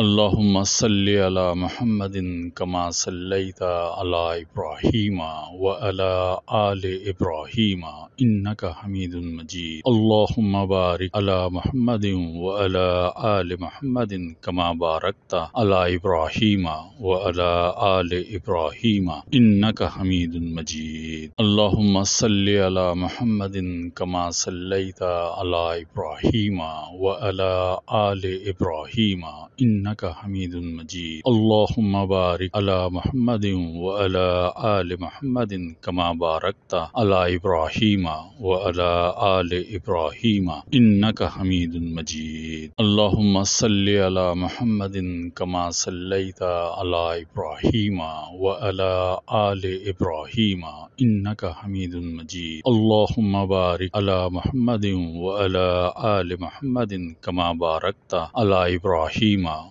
اللہ مسل علی محمد کما صلیت علی ابراہیم صلی آل ابراہیم ول حمید مجید المجی بارک علی محمد آل محمد کما اللہ ابراہیمہ اللہ علیہ آل ابراہیم کا حمید مجید المجید اللہ علی محمد کما صلیت صلی اللہ براہیمہ آل ابراہیم ابراہیمہ انك حميد مجيد اللهم بارك على محمد وعلى آل محمد كما باركت على إبراهيم وعلى آل إبراهيم ان حميد مجيد اللهم صل على محمد كما صليت على إبراهيم وعلى آل إبراهيم ان حميد مجيد اللهم بارك على محمد وعلى آل محمد كما باركت على إبراهيم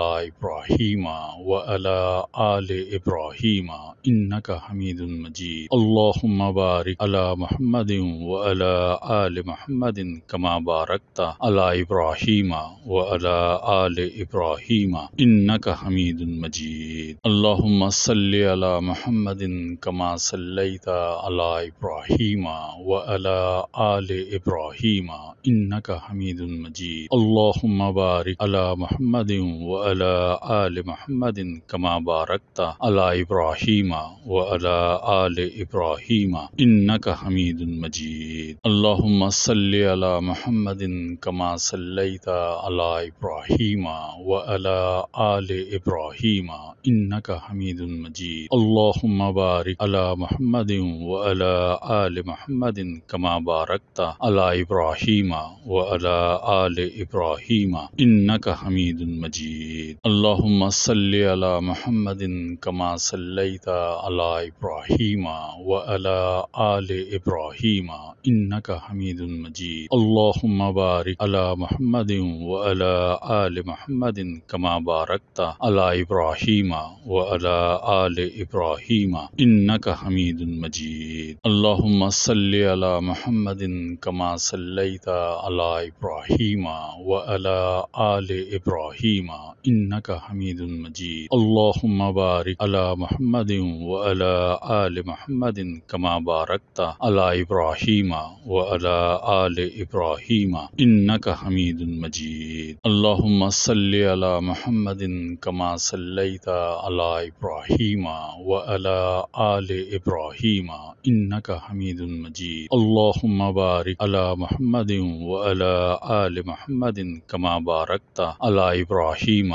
علی ابراہیم و علی آل ابراہیم انکا حمید مجید اللہم بارک علی محمد و علی آل محمد کما بارکتا علی ابراہیم و علی آل ابراہیم انکا حمید مجید اللہم صلی علی محمد کما علی ابراہیم و علی آل ابراہیم انکا حمید مجید اللہم بارک علی محمد و اللہ آل محمد کمہ بارکتا اللہ ابراہیمہ و آل ان کا حمید المجی اللہ صلی اللہ محمد کما صلی اللہ ابراہیمہ اللہ علیہ ابراہیمہ ان کا حمید المجی اللہ مبار اللہ محمد و آل محمد بارک تا اللہ ابراہیمہ و اللہ علیہ ابراہیمہ ان کا حمید المجید اللہم صلی علی محمد کما صلیت علی ابراہیم ولہ علیہ ابراہیمہ ان کا حمید مجید اللہم بارک علی محمد و آل محمد کما بارکتا علی ابراہیم ولا علیہ ابراہیمہ ان کا حمید مجید اللہم صلی علی محمد کما صلیت علی ابراہیم و الا عل ابراہیمہ ان کا حمید المجید اللہ مباری اللہ محمد و آل محمد محمدن کما بارک تلّہ ابراہیمہ و الا عل ابراہیمہ ان کا حمید المجید اللہ محمد کما صلی اللہ ابراہیمہ ولہ آل ابراہیمہ ان کا حمید المجی اللہ مباری اللہ محمد و آل محمد کما بارک تا اللہ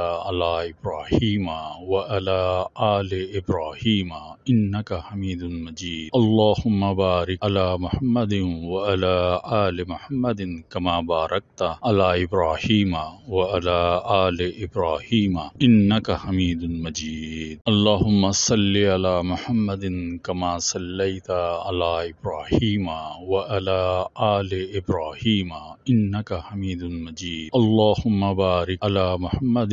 اللہ ابراہیمہ و اللہ علیہ ابراہیمہ ان کا حمید المجی اللہ مباری اللہ محمد و اللہ عل محمد کما بارکتا اللہ ابراہیم و اللہ علیہ ابراہیم ان کا حمید المجید اللہ سل اللہ محمدن کما صلی اللہ براہیمہ ول ابراہیمہ ان کا حمید المجی اللہ مباری اللہ محمد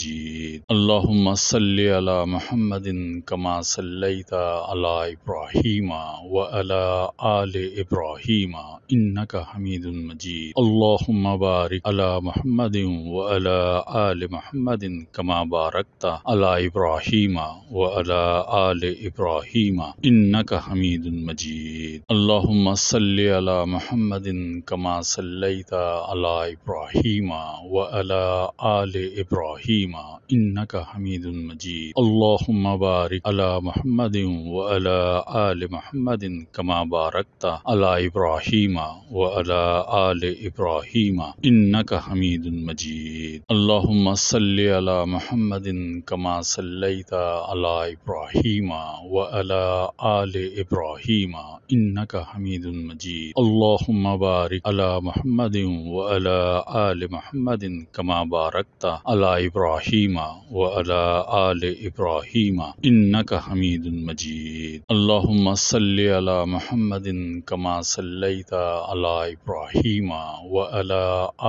اللہ مسل علی محمد کما صلیت علی ابراہیم ولا علیہ ابراہیمہ ان کا حمید المجی بارک علی محمد آل محمد کما بارک علی ابراہیم ولا علیہ ابراہیمہ ان کا حمید المجید اللہ علی محمد کما صلی اللہ ابراہیمہ ولا آل ابراہیم کریما انکا حمید مجید اللہم بارک علی محمد و آل محمد کما بارکتا علی ابراہیم و الا ابراہیمہ ان کا حمید صلی علی محمد کما صلی علی ابراہیمہ ولا عل ابراہیمہ ان کا حمید مجید اللہم بارک علی محمد و آل محمد کما بارکتا علی اللہ ابراہیم ابراہیم و علی آل ابراہیم انکا حمید مجید اللہم صلی علی محمد کما صلیت علی ابراہیم و علی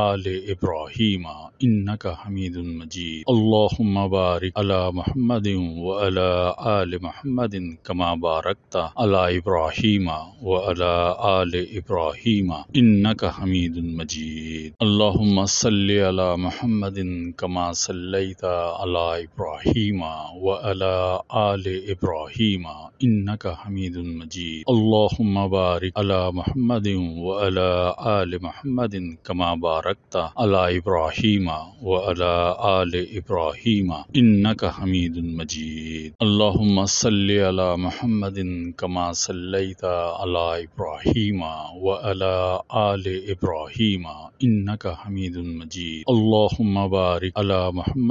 آل ابراہیم انکا حمید مجید اللہم بارک علی محمد و علی آل محمد کما بارک علی ابراہیم و علی آل ابراہیم انکا حمید مجید اللہم صلی علی محمد کما صلی اللہ براہیمہ ولا آل ابراہیم ان کا حمید اللہ مباری اللہ محمد آل محمد کما بارکا براہیم ابراہیم انک حمید المجی اللہ سلام محمد کما صلی تلاہ براہیمہ ولا آل ابراہیم انک حمید المجی اللہ مباری اللہ محمد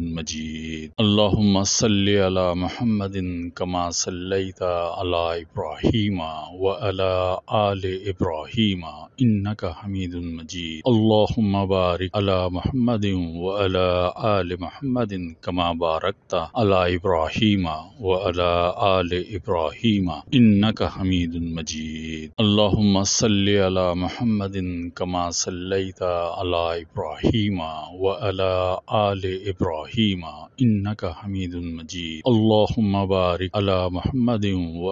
مجی اللہ مسل علی محمد کما صلیت علی ابراہیم ولا علیہ ابراہیمہ ان کا حمید المجی اللہ بارک علی محمد آل محمد کما بارکا علی ابراہیم و اللہ ابراہیمہ ان کا حمید المجید اللہ علی محمد کما صلی اللہ براہیمہ ولا آل ابراہیم ابراہیم کا حمید مجید اللہ بارک علی محمد و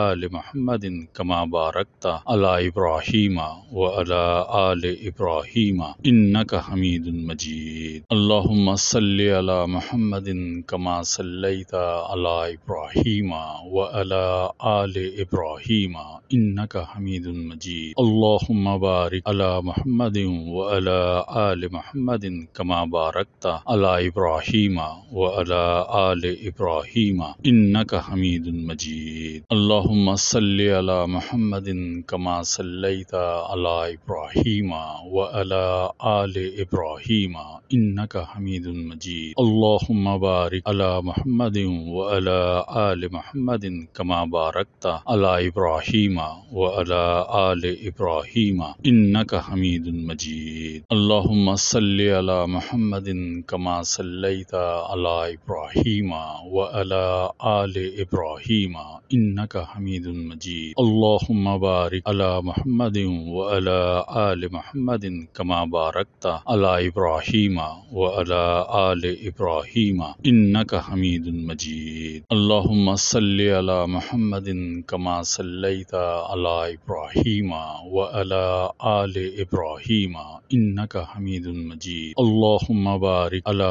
آل محمد کمہ بارکا علی ابراہیم و آل ابراہیم حمید مجید حمید المجی علی محمد کما صلی علی ابراہیم ولا علیہ ابراہیمہ ان کا حمید مجید اللہ بارک علی محمد و محمد محمدن کمابارک علی ابراہیم و علی آل ابراہیم انکا حمید مجید اللہم صلی علی محمد کما صلیت علی علی ابراہیم ابراہیم و آل انکا حمید مجید اللہم بارک علی محمد و علی آل محمد کما بارکتا علی ابراہیم و علی آل ابراہیم انکا حمید مجید اللہم صلی علی محمد کما صلیت علی ابراہیم و علی آل ابراہیم انکا حمید مجید اللہم بارک علی محمد و علی آل محمد کما بارکتا علی ابراہیم و علی آل ابراہیم انکا حمید مجید اللہم صلی علی محمد کما صلیت علی ابراہیم و علی آل ابراہیم انکا حمید مجید اللہم بارک علی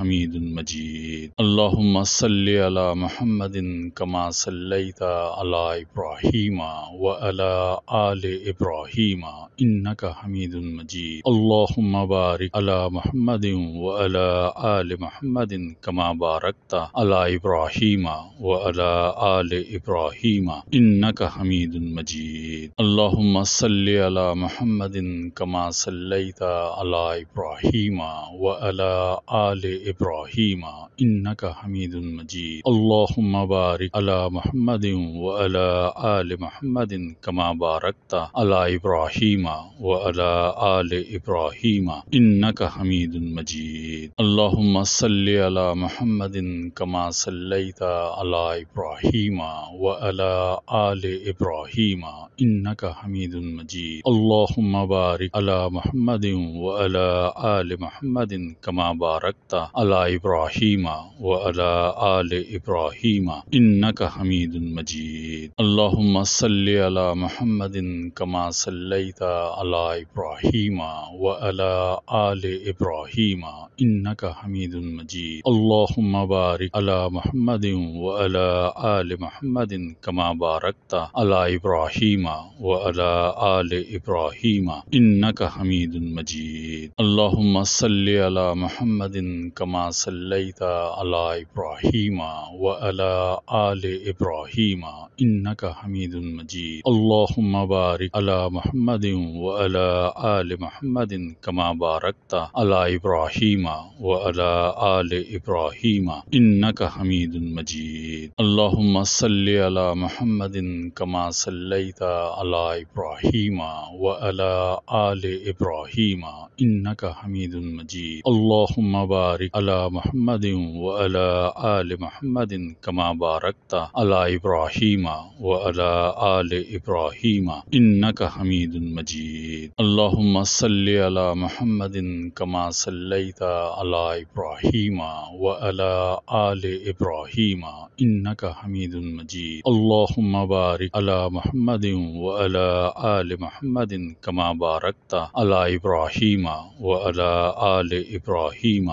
حمید مجید اللہم صلی علی محمد کما صلیت علی ابراہیم صلی آل ابراہیم انکا حمید مجید اللہم بارک علی محمد آل محمد کما بارکا علی ابراہیم و اللہ ابراہیمہ ان کا حمید اللہم صلی علی محمد کما صلیت علی صلی اللہ آل ابراہیم ابراہیم ان حمید مجید اللہ بارک علی محمد و آل محمد کما بارکتا علی ابراہیم و الا عل ابراہیم ان کا حمید المجید اللہ اللہ محمدن کما صلی اللہ ابراہیمہ ولا علیہ آل ابراہیم کا حمید مجید اللہ بارک علی محمد و الا عل محمدن کما بارکتا علی ابراہیم و علی آل ابراہیم انکا حمید مجید اللہم صلی علی محمد کما صلیت علی ابراہیم و علی آل ابراہیم انکا حمید مجید اللہم بارک علی محمد و علی علی علی آل محمد کما ابراہیم و آل ابراہیم انکا حمید مجید اللہم صلی علی محمد کما کما صلیت علی البراہیمہ وعلی ابراہیمہ ان کا حميد مجيد اللهم بارك على محمد وعلى الا محمد كما باركت على ابراہیم وعلی ابراہیمہ ان کا حميد مجيد اللهم صل على محمد كما صليت على براہیمہ وعلی عل ابراہیمہ ان حمید مجید اللهم بارک علی محمد و علی آل محمد کما بارکتا علی ابراہیم و علی آل ابراہیم انکا حمید مجید اللہم صلی علی محمد کما صلیتا علی ابراہیم و علی آل ابراہیم انکا حمید مجید اللہم بارک علی محمد و علی آل محمد کما بارکتا علی ابراہیم و علی آل ابراہیم ابراہیمہ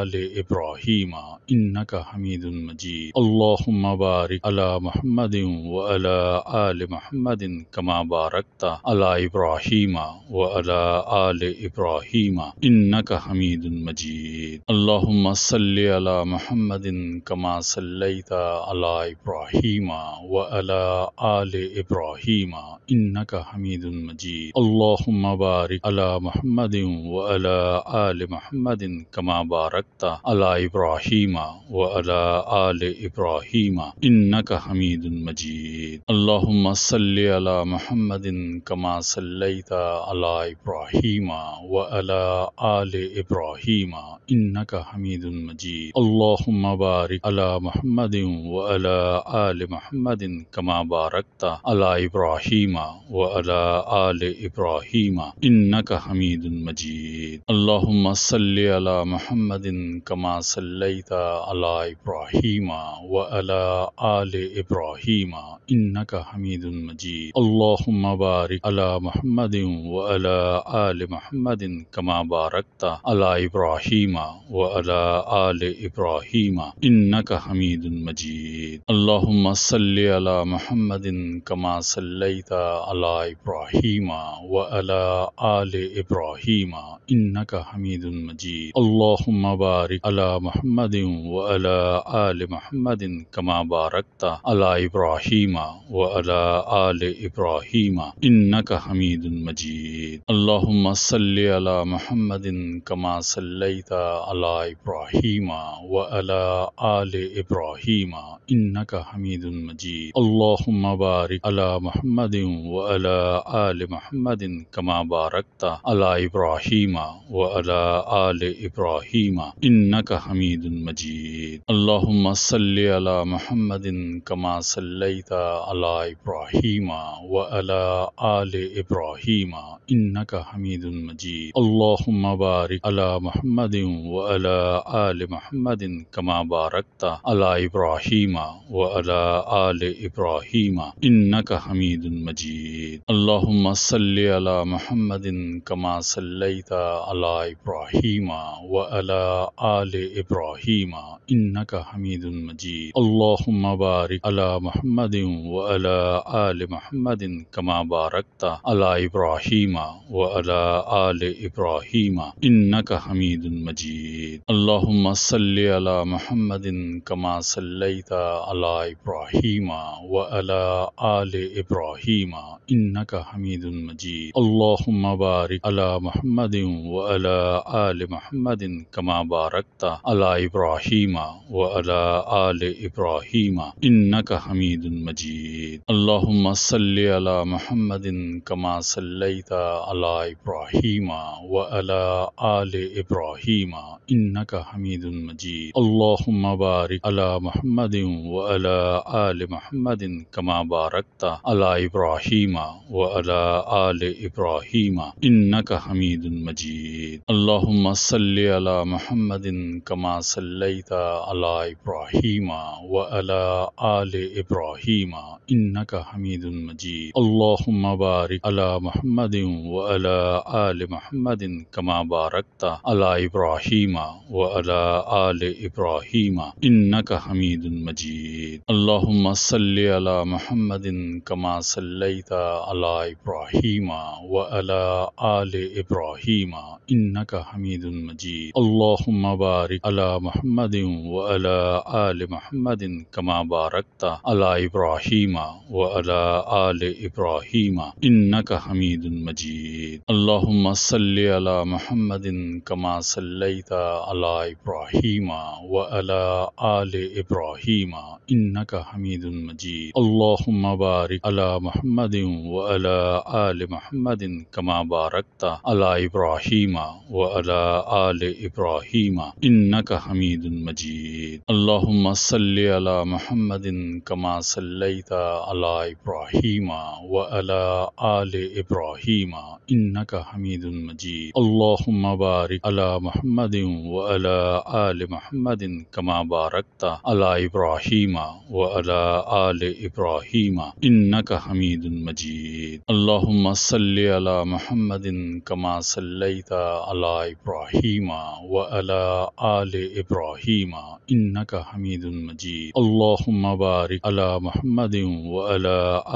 آل ابراہیم انکا حمید مجید اللہم بارک علی محمد و آل محمد کما بارکتا علی ابراہیم و آل ابراہیم انکا حمید مجید اللہم صلی علی محمد کما صلی علی ابراہیم ولا علیہ ابراہیمہ ان کا حمید مجید اللہم بارک علی محمد و محمد کما کمابارک بارکتا علی ابراہیم و علی آل ابراہیم انکا حمید مجید اللہم صلی علی محمد کما صلی علی ابراہیم و علی آل ابراہیم انکا حمید مجید اللہم بارک علی محمد و علی آل محمد کما بارکتا علی ابراہیم و علی آل ابراہیم انکا حمید مجید اللہم صلی علی محمد کما صلی طا البراہیمہ و الا عل ابراہیمہ ان کا حمید المجی اللہ اللہ محمد وحمدن کما بارکا اللہ ابراہیم ول ابراہیمہ ان کا حمید المجید اللہ سل اللہ محمدن کما صلی اللہ براہیمہ ولا علیہ آل ان کا حمید المجی اللہ مبار بارک علی محمد و علی آل محمد کما بارکتا علی ابراہیم و علی آل ابراہیم انکا حمید مجید اللہم صلی علی محمد کما صلیتا علی ابراہیم و علی آل ابراہیم انکا حمید مجید اللہم بارک علی محمد و علی آل محمد کما بارکتا علی ابراہیم و علی آل ابراہیم ان کا حمید المجید اللہ محمد کما صلی اللہ براہیمہ ولا عل ابراہیمہ ان کا حمید المجی اللہ اللہ محمد ول محمد کما بارکا اللہ ابراہیمہ ولا علیہ ابراہیمہ انک حمید المجید اللہ مسلّہ محمد کما صلی اللہ براہیمہ و آل ابراہیم انکا حمید مجید اللہم بارک علی محمد و آل محمد کما بارکتا علی ابراہیم و آل ابراہیم انکا حمید مجید اللہم صلی علی محمد کما صلی علی ابراہیم و الا علیہ ابراہیمہ ان حمید مجید اللہم بارک علی محمد و آل محمد کما بارکتا بارکتا اللہ ابراہیمہ ولا ابراہیم اللہ محمدیم اللہ اللہ محمد محمد وحمدن کما بارکا اللہ ابراہیم و اللہ ابراہیمہ انک حمید المجید اللہ محمد محمد کما صلی تلاہ براہیمہ ابراہیم علیہما کا بارکتابراہیمہ ان کا حمید المجی اللہ سلام محمد کما صلی اللہ براہیم و اللہ علیہ ابراہیمہ ان کا حمید مجید اللہم مباری اللہ محمد و الا عل محمدن کما بارکتا اللہ ابراہیمہ ولا علیہ ابراہیمہ ان کا حمید المجید اللہ صلی اللہ محمد اللہ ابراہیم و اللہ علیہ ابراہیمہ ان کا حمید المجید اللہ مباری اللہ محمد و المحمدن کمابارک اللہ ابراہیمہ و الا ابراہیم ان انکا حمید مجید اللہم صلی علی محمد کما علی صلی اللہ آل اللہ انکا حمید مجید اللہم بارک علی محمد آل محمد کما بارکا علی ابراہیمہ ولا آل ابراہیمہ انکا حمید مجید اللہم صلی علی محمد کما صلی اللہ براہیمہ و اللہ علیہ ابراہیمہ ان کا حمید المجی اللہ مباری اللہ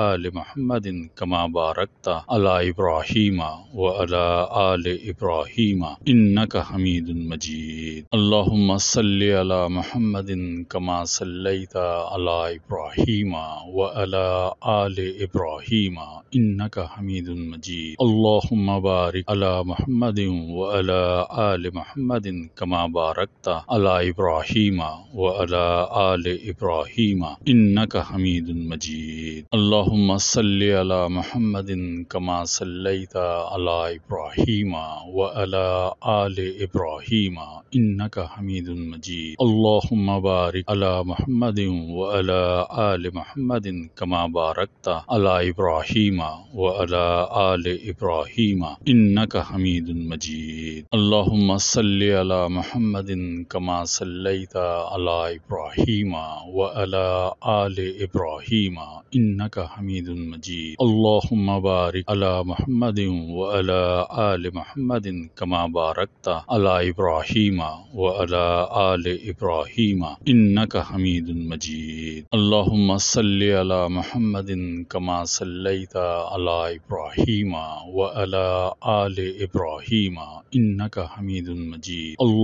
آل محمد کما بارکتا علی ابراہیم و آل ابراہیم انکا حمید مجید اللہم صلی علی محمد کما صلی علی ابراہیم ولا علیہ ابراہیمہ ان کا حمید مجید اللہم بارک علی محمد و آل محمد کما بارکتا اللہ ابراہیمہ و الا ابراہیم اللہ محمد آل اللہ مبار اللہ محمد آل محمد کما بارکتا اللہ ابراہیم و اللہ علیہ ابراہیمہ انک حمید المجید اللہ مسل محمد محمد کما صلی علی ابراہیم و علی آل ابراہیم انکا حمید مجید اللہم بارک علی محمد و علی آل محمد کما بارک علی ابراہیم و علی آل ابراہیم انکا حمید مجید اللہم صلی علی محمد کما صلی علی ابراہیم و علی آل ابراہیم انکا حمید مجید اللہ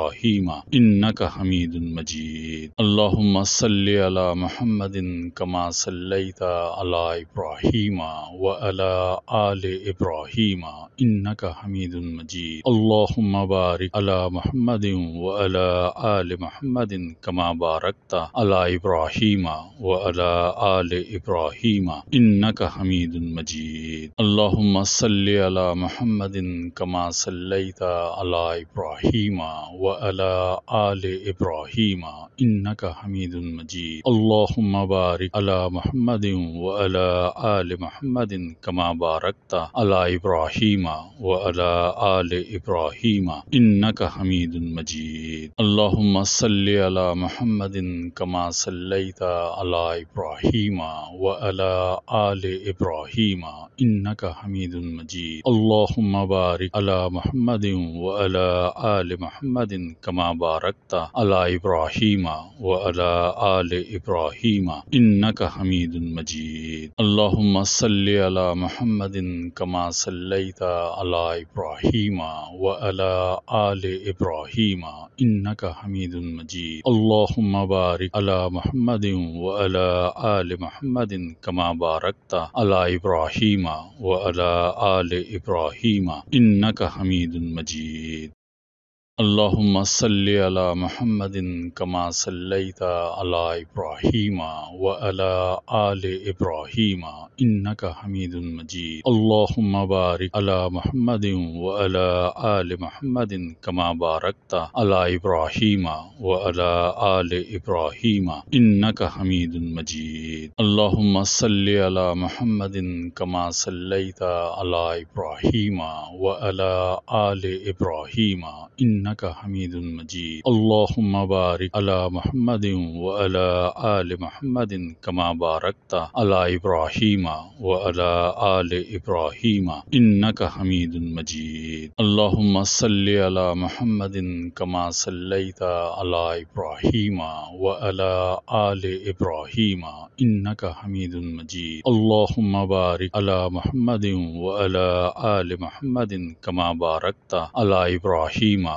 ابراہیم ان حمید مجید اللہم صلی علی محمد کما صلی اللہ براہیمہ ول آل ابراہیم کا حمید مجید اللہم بارک علی محمد آل محمد کما بارکت علی ابراہیم ولا علیہ ابراہیمہ ان کا حمید اللہم صلی علی محمد کما صلیت علی ابراہیم و اللہ آل ابراہیمہ ان کا حمید المجی اللہ مباری اللہ محمد و آل محمد کما بارکتا اللہ ابراہیم و آل علیہ ابراہیمہ ان کا حمید المجی اللہ محمد محمدن کما صلی اللہ ابراہیمہ و الا عل ابراہیمہ ان کا حمید المجی اللہ مباری اللہ محمد و آل محمد ن کم بارکتا اللہ ابراہیمہ و الا ابراہیمہ ان کا حمید المجید اللہ صلی اللہ محمدن کما صلی اللہ ابراہیمہ ولا عل ابراہیمہ ان کا حمید المجید اللہ بار اللہ محمد و اللہ محمدن کم بارکتا اللہ ابراہیمہ و علابراہیمہ انک حمید المجید اللہ مسل اللہ محمدن کما صلی آل ابراہیمہ ول ابراہیمہ کامد المجی اللہ اللہ محمد آل محمد اللہ ابراہیمہ اللہ علیہ ابراہیمہ ان کا حمید المجید اللہ مسلّہ محمد کما صلی اللہ براہیمہ آل علیہ ابراہیمہ مجید اللہ مباری اللہ محمد و الا عل محمد کما بارکا اللہ ابراہیمہ ولا علیہ ابراہیمہ ان کا حمید المجید اللہ اللہ محمد کما صلی اللہ ابراہیمہ ولا علیہ ابراہیمہ ان کا حمید المجی اللہ مباری اللہ محمد و اللہ عل محمد کماب بارکا اللہ ابراہیمہ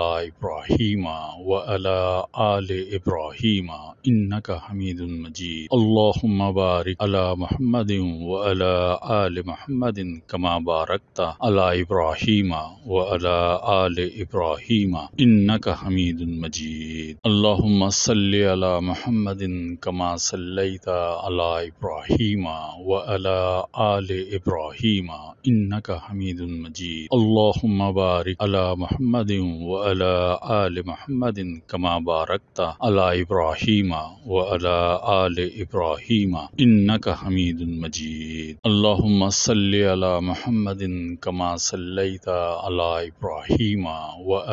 علی ابراہیم و علی آل ابراہیم انکا حمید مجید اللہم بارک علی محمد و علی آل محمد کما بارکتا علی ابراہیم و علی آل ابراہیم انکا حمید مجید اللہم صلی علی محمد کما علی ابراہیم و علی آل ابراہیم انکا حمید مجید اللہم بارک علی محمد و اللہ آل محمد کمہ بارکتا اللہ ابراہیمہ و آل ان کا حمید المجید اللہ صلی اللہ محمد کما صلی اللہ ابراہیمہ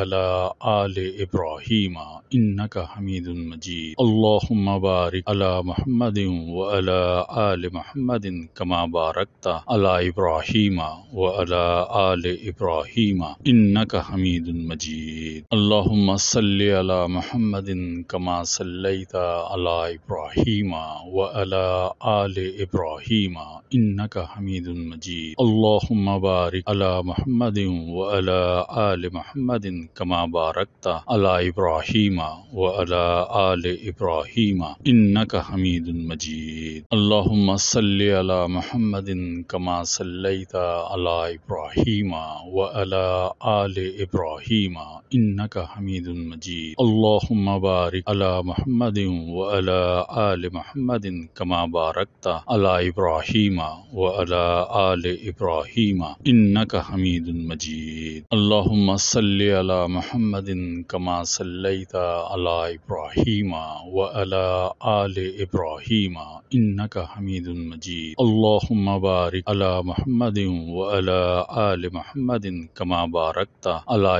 اللہ علیہ ابراہیمہ ان کا حمید المجی اللہ مبار اللہ محمد و آل محمد بارک تا اللہ ابراہیمہ و اللہ علیہ ابراہیمہ ان کا حمید المجید اللہ مسل علی محمد کما صلیت علی ابراہیم ولہ علیہ ابراہیمہ ان کا حمید مجید اللہ بارک علی محمد و آل محمد کما بارک علی ابراہیم ولا علیہ ابراہیمہ ان کا حمید مجید اللہ مسل علی محمد کما صلیت علی ابراہیم و الا عل ابراہیمہ ان کا حمید المجید اللہ مباری اللہ محمد و آل محمد محمدن کما بارک تلّہ ابراہیمہ و الا عل ابراہیمہ ان کا حمید المجید اللہ محمد کما صلی اللہ ابراہیمہ ولہ آل ابراہیمہ ان کا حمید المجی اللہ مباری اللہ محمد و آل محمد کما بارک تا اللہ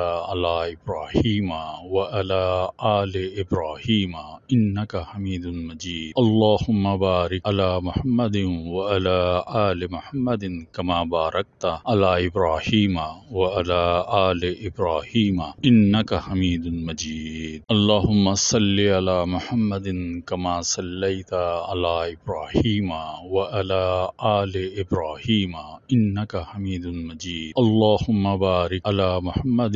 اللہ ابراہیمہ و اللہ علیہ ابراہیمہ ان کا حمید المجی اللہ مباری اللہ محمد و اللہ عل محمد کما بارکتا اللہ ابراہیم و اللہ علیہ ابراہیم ان کا حمید المجید اللہ سل اللہ محمدن کما صلی اللہ براہیمہ ول ابراہیمہ ان کا حمید المجی اللہ مباری اللہ محمد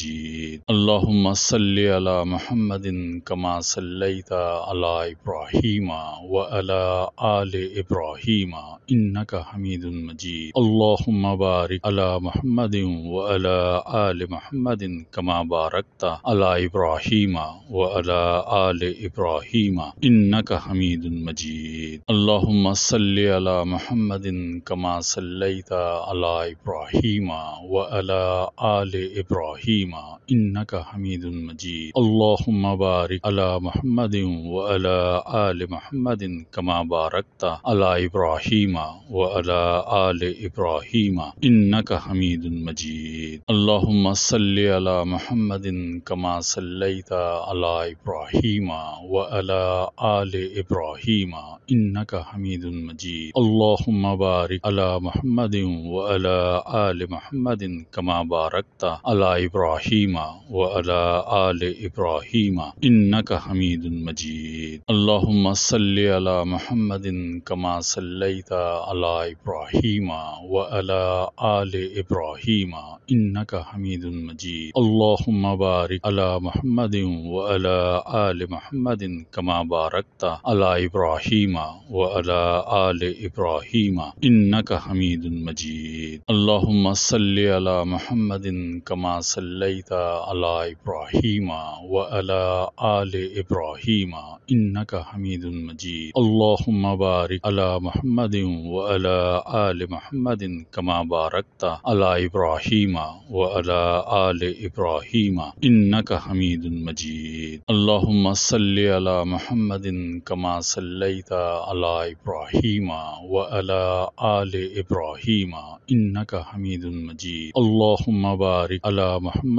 مجید اللہ مسل علی محمد کما صلیت علی ابراہیم ولا علیہ ابراہیمہ ان کا حمید المجی بارک علی محمد آل محمد کما بارک علی ابراہیم ولا علیہ ابراہیمہ ان کا حمید مجید اللہ مسل علی محمد کما صلی اللہ ابراہیمہ ولا آل ابراہیم کریما کا حمید المجی اللہم بارک علی محمد و آل محمد کما بارکتا علی ابراہیم و الا ابراہیمہ ان کا حمید صلی علی محمد کما صلی علی ابراہیمہ ولا علیہ ابراہیمہ ان کا حمید المجی اللہم بارک علی محمد و آل محمد کما بارکتا علی اللہ ابراہیم ابراہیم و علی آل ابراہیم انکا حمید مجید اللہم صلی علی محمد کما صلیت علی ابراہیم و علی آل ابراہیم انکا حمید مجید اللہم بارک علی محمد و علی آل محمد کما بارکتا علی ابراہیم و علی آل ابراہیم انکا حمید مجید اللہم صلی علی محمد کما صلی اللہ براہیمہ ولا آل ابراہیم ان کا حمید اللہ مباری اللہ محمد آل محمد کما بارکا براہیم ابراہیم انک حمید المجی اللہ سلام محمد کما صلی تلاہ براہیمہ ولا آل ابراہیم انک حمید المجی اللہ مباری اللہ محمد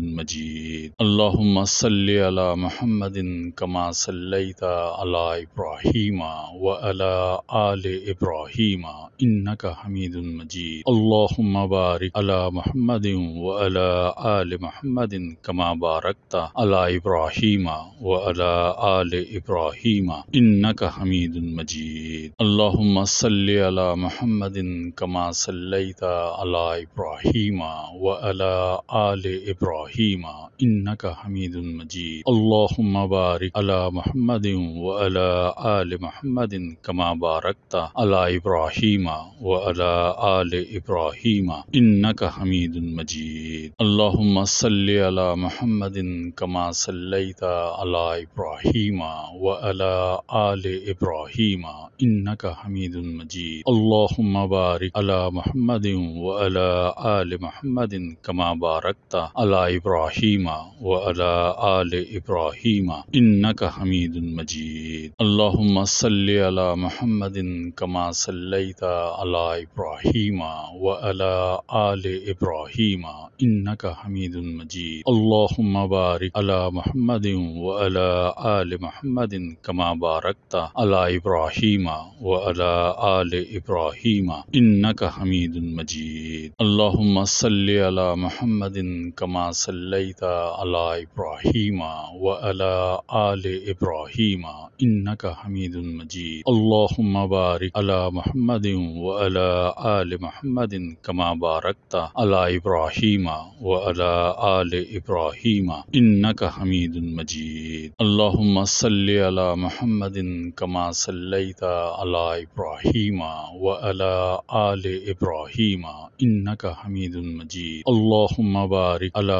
مجید اللہ مسل علی محمد کما صلیت علی ابراہیم ولا علیہ ابراہیمہ ان کا حمید اللہ بارک علی محمد آل محمد کما بارکا علی ابراہیم و اللہ ابراہیمہ ان کا حمید المجید اللہ علی محمد کما صلی اللہ براہیمہ ولا آل ابراہیم ان کا حمید المجید اللہ مباری علی محمد و آل محمد کمہ بارکا علی ابراہیم و آل ابراہیم ان کا حمید المجی اللہ محمد کما صلی اللہ ابراہیمہ ولا آل ابراہیم ان کا حمید المجی اللہ مباری علی محمد و محمد محمدن کمابارک علی ابراہیم و علی آل ابراہیم انکا حمید مجید اللہم صلی علی محمد کما صلیت علی علی ابراہیم ابراہیم و آل انکا حمید مجید اللہم بارک علی محمد و علی آل محمد کما بارکتا علی ابراہیم و علی آل ابراہیم انکا حمید مجید اللہم صلی علی محمد کما صلیت علی ابراہیم و علی آل ابراہیم انکا حمید مجید اللہم بارک علی محمد و علی آل محمد کما بارکتا علی ابراہیم و علی آل ابراہیم انکا حمید مجید اللہم صلی علی محمد کما صلیت علی ابراہیم و علی آل ابراہیم انکا حمید مجید اللہم بارک علی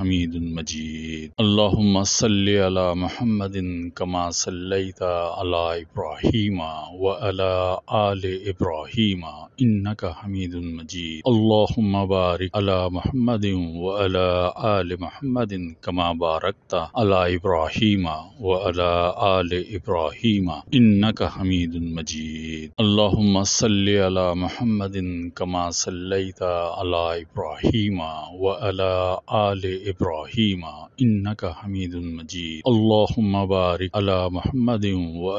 حمید مجید اللہم صلی علی محمد کما صلیت علی ابراہیم صلی آل ابراہیم انکا حمید مجید اللہم بارک علی محمد آل محمد کما بارکا علی ابراہیم و اللہ ابراہیمہ ان کا حمید اللہم صلی علی محمد کما صلیت علی صلی اللہ آل ابراہیم ابراہیم ان حمید مجید اللہ مباری اللہ محمد و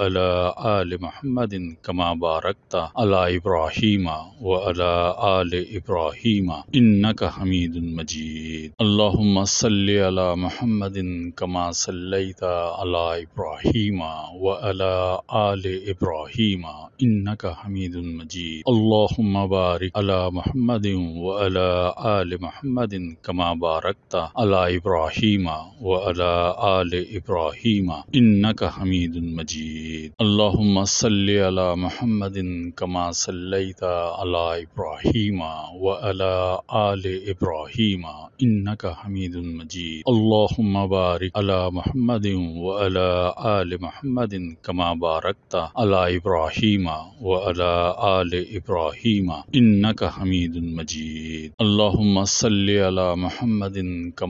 آل محمد کما بارکتا اللہ ابراہیم و الا عل ابراہیم ان کا حمید المجید اللہ اللہ محمدن کما صلی اللہ ابراہیمہ ولا علیہ آل ابراہیم کا حمید مجید اللہ مباری اللہ محمد و الا عل محمدن کما بارکتا علی ابراہیم و علی آل ابراہیم انکا حمید مجید اللہم صلی علی محمد کما صلیت علی ابراہیم و علی آل ابراہیم انکا حمید مجید اللہم بارک علی محمد و علی آل محمد کما بارکا علی ابراہیم و علی آل ابراہیم انکا حمید مجید اللہم صلی علی محمد کما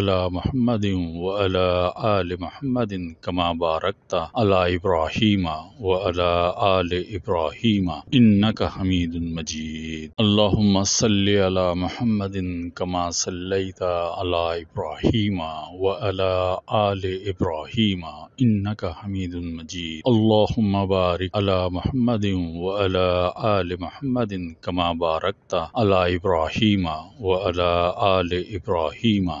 اللہ محمد و الا عل محمدن کما بارکتہ اللہ ابراہیمہ ولا عل ابراہیمہ ان کا حمید المجی اللہ سلام محمدیمہ ابراہیم ان کا حمید المجید اللہ ببار اللہ محمد و الا عل محمدن کما بارکتا اللہ ابراہیمہ و الا ابراہیمہ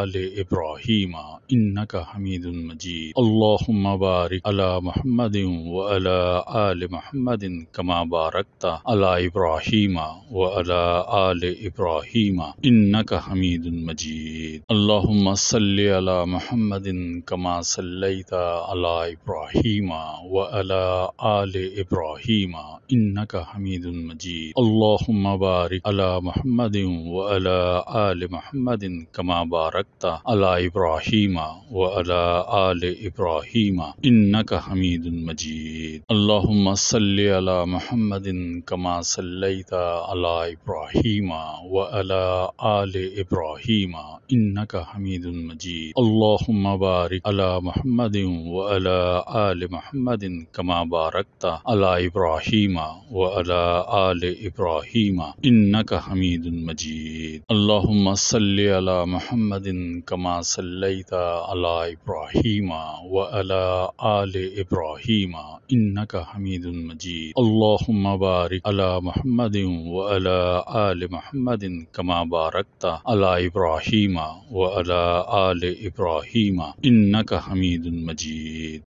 آل ابراہیم انکا حمید مجید اللہم بارک علی محمد و اللہ عل محمدن کم بارک تا ابراہیم و آل ابراہیم انکا حمید مجید اللہم صلی علی محمد کما صلی علی ابراہیم ولا علیہ ابراہیمہ ان کا حمید مجید اللہم بارک علی محمد و محمد کما کمابارک بارکتا علی ابراہیم و علی آل ابراہیم انکا حمید مجید اللہم صلی علی محمد کما صلی علی ابراہیم و علی آل ابراہیم انکا حمید مجید اللہم بارک علی محمد و علی آل محمد کما بارکتا علی ابراہیم و علی آل ابراہیم انکا حمید مجید اللہم صلی علی محمد کما صلی اللہ ابراہیمہ و الا عل ابراہیمہ ان کا حمید المجید اللہ بار اللہ محمد و آل محمد ان کما بارکتا اللہ ابراہیمہ و العل ابراہیمہ ان کا حمید المجید